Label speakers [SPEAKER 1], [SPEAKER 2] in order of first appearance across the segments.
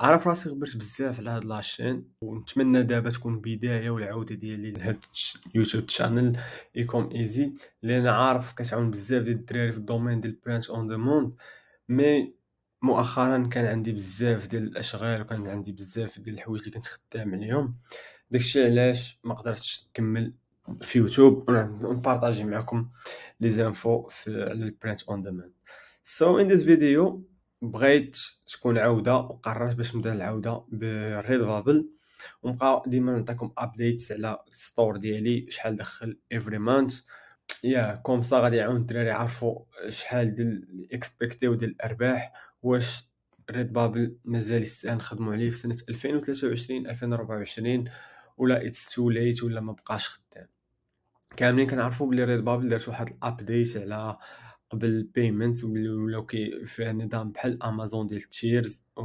[SPEAKER 1] عرف راسي غبرت بزاف على هاد لاشين ونتمنى دابا تكون بدايه والعوده ديالي لهاد اليوتيوب تشانل ايكوم ايزي لان عارف كتعاون بزاف ديال الدراري في الدومين ديال برانت اون دوموند مي مؤخرا كان عندي بزاف ديال الاشغال وكان عندي بزاف ديال الحوايج اللي كنت خدام عليهم داكشي علاش ما قدرتش نكمل في يوتيوب ونبارطاجي معكم لي زانفو على البرانت اون دوموند سو ان ذيس فيديو بغيت تكون عوده وقررت باش نبدا العوده فابل ونبقى ديما نعطيكم ابديتس على الستور ديالي شحال دخل افري مانث يا كوم سا غادي يعاون الدراري يعرفوا شحال ديال اكسبكتيو ديال الارباح واش ريد بابل مازال يستاهل نخدموا عليه في سنه 2023 2024 ولا اتس تو ليت ولا ما بقاش خدام كاملين كنعرفوا بلي ريد بابل دارت واحد الابديت على قبل البيمنت ولاو كي فيها نظام بحال امازون ديال التيرز و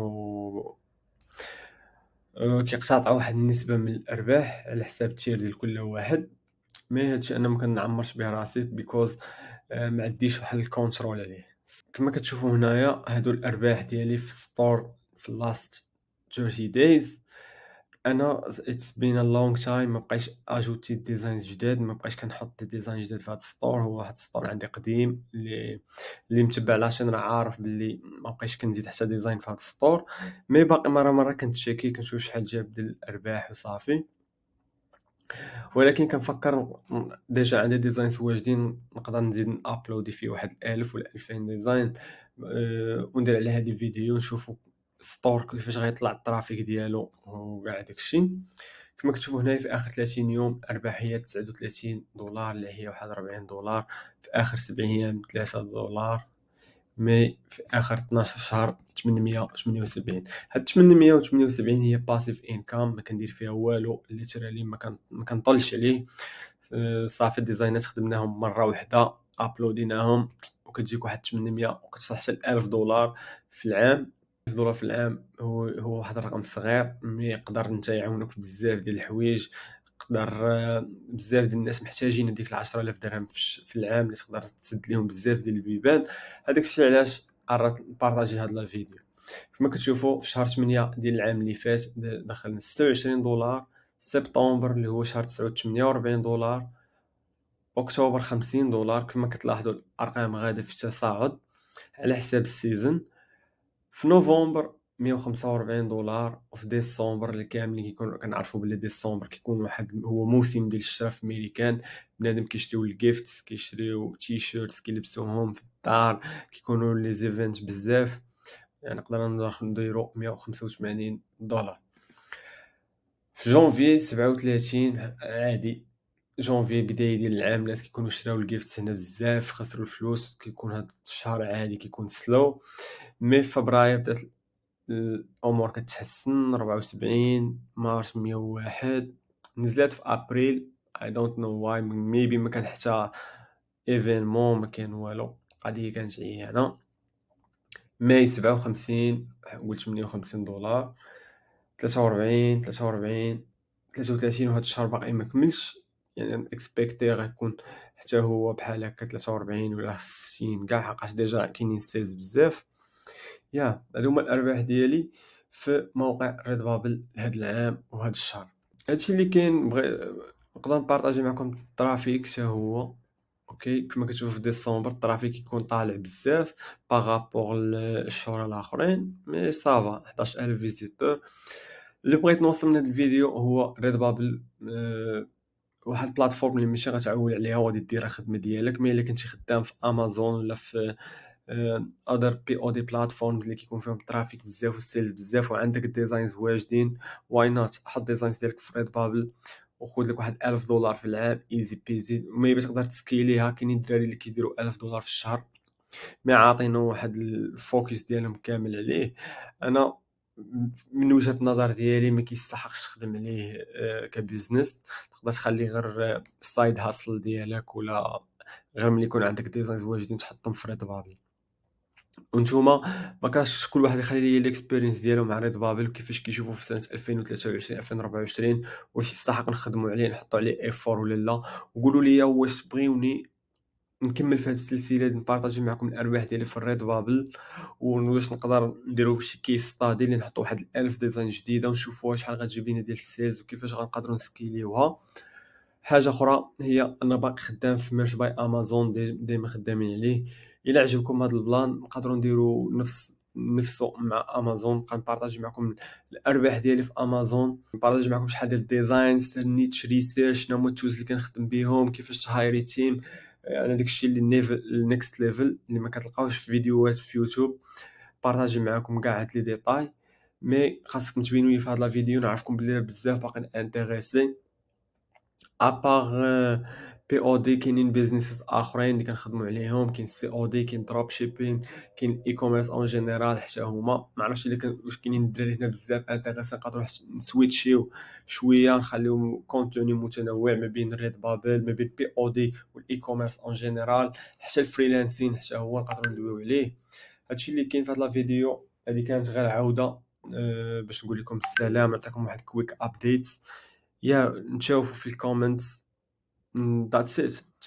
[SPEAKER 1] أه، كيقتطعوا واحد النسبه من الارباح على حساب التير ديال كل واحد مي هادشي انا ما كنعمرش به راسي بيكوز ما عنديش واحد الكونترول عليه كما كتشوفوا هنايا هادو الارباح ديالي في ستور في لاست 30 دايز انا اتس بين ا لونغ تايم ما بقيتش اجوتي ديزاينز جداد ما بقيتش كنحط ديزاين جداد في هذا السطور هو واحد السطور عندي قديم اللي اللي متبع لاشين راه عارف باللي ما بقيتش كنزيد حتى ديزاين في هذا السطور مي باقي مره مره شاكي كنشوف شحال جاب ديال الارباح وصافي ولكن كنفكر ديجا عندي ديزاينز واجدين نقدر نزيد نابلودي فيه واحد 1000 ولا 2000 ديزاين أه، وندير على هذه فيديو نشوفوا السطور كيفاش غيطلع الترافيك ديالو وكاع داكشي كما كتشوفوا هنا في اخر 30 يوم ارباحيه 39 دولار اللي هي 41 دولار في اخر 7 ايام 3 دولار مي في اخر 12 شهر 878 هاد 878 هي باسيف انكم ما كندير فيها والو ليترالي ما كنطلش عليه آه، صافي ديزاينات خدمناهم مره واحده ابلوديناهم وكتجيك واحد 800 وكتصل حتى 1000 دولار في العام دولار في العام هو هو واحد الرقم صغير مي يقدر انت يعاونك في بزاف ديال الحوايج يقدر آه، بزاف ديال الناس محتاجين هذيك 10000 درهم في العام اللي تقدر تسد لهم بزاف ديال البيبان هذاك الشيء علاش قررت نبارطاجي هذا الفيديو كما كتشوفوا في شهر 8 ديال العام اللي فات دخلنا 26 دولار سبتمبر اللي هو شهر 9 48 دولار اكتوبر 50 دولار كما كتلاحظوا الارقام غاده في التصاعد على حساب السيزون في نوفمبر 145 دولار وفي ديسمبر اللي كاملين كيكون كنعرفوا بلي ديسمبر كيكون واحد هو موسم ديال الشراء في الميريكان بنادم كيشريو الجيفتس كيشريو تي شيرتس كيلبسوهم في الدار كيكونوا لي زيفنت بزاف يعني قدرنا نديرو 185 دولار في جونفي 37 عادي جونفي بدايه ديال العام الناس كيكونوا شراو الجيفتس هنا بزاف خسروا الفلوس كيكون هاد الشهر عادي كيكون سلو مي فبراير بدات الامور كتحسن 74 مارس 101 نزلت في ابريل اي دونت نو واي ميبي ما كان حتى ايفينمون ما كان والو قضيه كانت عيانه ماي 57 قلت 58 دولار 43 43 33 وهذا الشهر باقي ما كملش يعني اكسبكتي راه يكون حتى هو بحال هكا 43 ولا 60 كاع حقاش ديجا كاينين سيلز بزاف يا هادو هما الارباح ديالي في موقع ريد بابل هاد العام وهاد الشهر هادشي اللي كاين بغي نقدر نبارطاجي معكم الترافيك حتى هو اوكي كما كتشوفوا في ديسمبر الترافيك يكون طالع بزاف باغابوغ الشهور الاخرين مي سافا 11000 فيزيتور اللي بغيت نوصل من هاد الفيديو هو ريد بابل أه واحد البلاتفورم اللي ماشي غتعول عليها وغادي دير الخدمه ديالك مي الا كنتي خدام في امازون ولا في اذر بي او دي بلاتفورم اللي كيكون فيهم ترافيك بزاف والسيلز بزاف وعندك ديزاينز واجدين واي نوت حط ديزاينز ديالك في ريد بابل وخد لك واحد 1000 دولار في العام ايزي بيزي باش تقدر تسكيليها كاينين الدراري اللي كيديروا 1000 دولار في الشهر ما عاطينو واحد الفوكس ديالهم كامل عليه انا من وجهه النظر ديالي ما كيستحقش تخدم عليه آه، كبيزنس تقدر تخلي غير سايد آه، هاسل ديالك ولا غير ملي يكون عندك ديزاينز واجدين تحطهم في ريد بابل وانتوما ما كاش كل واحد يخلي لي ليكسبيرينس ديالو مع ريد بابل وكيفاش كيشوفوا في سنه 2023 2024 واش يستحق نخدموا عليه نحطوا عليه ايفور ولا لا وقولوا لي واش تبغيوني نكمل في هذه السلسله نبارطاجي معكم الارباح ديالي في الريد بابل واش نقدر نديرو شي كيس ستادي اللي نحطو واحد الالف ديزاين جديده ونشوفوا شحال غتجيب لنا ديال السيلز وكيفاش غنقدروا نسكيليوها حاجه اخرى هي انا باقي خدام في ميرش باي امازون ديما خدامين عليه الا عجبكم هذا البلان نقدروا نديرو نفس نفسه مع امازون نبقى نبارطاجي معكم الارباح ديالي في امازون نبارطاجي معكم شحال ديال الديزاين سني تشري شنو هما التوز اللي كنخدم بهم كيفاش تهايري تيم داك داكشي اللي نيفل النيكست ليفل اللي ما كتلقاوش في فيديوهات في يوتيوب بارطاجي معاكم كاع هاد لي ديتاي مي خاصكم تبينوا لي في هاد لا فيديو نعرفكم بلي بزاف باقي انتريسي ابار بي او دي كاينين بيزنيسز اخرين اللي كنخدموا عليهم كاين سي او دي كاين دروب شيبين كاين اي كوميرس اون جينيرال حتى هما ما عرفتش الا واش كاينين الدراري هنا بزاف انتريسي نقدروا نسويتشيو شويه نخليو كونتوني متنوع ما بين ريد بابل ما بين بي او دي والاي كوميرس اون جينيرال حتى الفريلانسين حتى هو نقدروا ندويو عليه هادشي اللي كاين في هاد لا فيديو هادي كانت غير عوده أه باش نقول لكم السلام نعطيكم واحد كويك ابديت yeah, Joe, for few comments, mm, that's it.